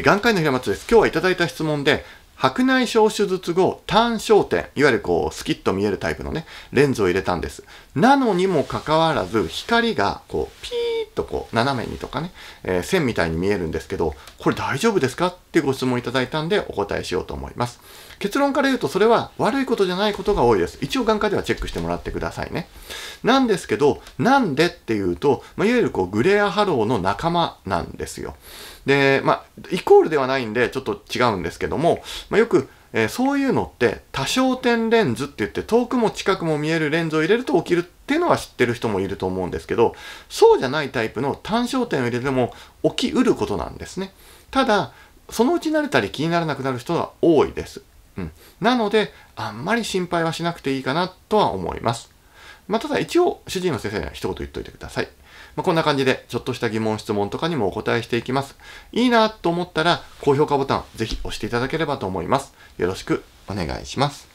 眼科医の平松です。今日はいただいた質問で、白内障手術後、単焦点、いわゆるこう、スキッと見えるタイプのね、レンズを入れたんです。なのにもかかわらず、光がこう、ピとこう、斜めにとかね、えー、線みたいに見えるんですけど、これ大丈夫ですかってご質問いただいたんでお答えしようと思います。結論から言うとそれは悪いことじゃないことが多いです。一応眼科ではチェックしてもらってくださいね。なんですけど、なんでっていうと、まあ、いわゆるこうグレアハローの仲間なんですよ。で、まあ、イコールではないんでちょっと違うんですけども、まあ、よくえー、そういうのって多焦点レンズって言って遠くも近くも見えるレンズを入れると起きるっていうのは知ってる人もいると思うんですけどそうじゃないタイプの単焦点を入れても起きうることなんですねただそのうち慣れたり気にならなくなる人が多いです、うん、なのであんまり心配はしなくていいかなとは思いますまあ、ただ一応、主治医の先生には一言言っといてください。まあ、こんな感じで、ちょっとした疑問、質問とかにもお答えしていきます。いいなと思ったら、高評価ボタン、ぜひ押していただければと思います。よろしくお願いします。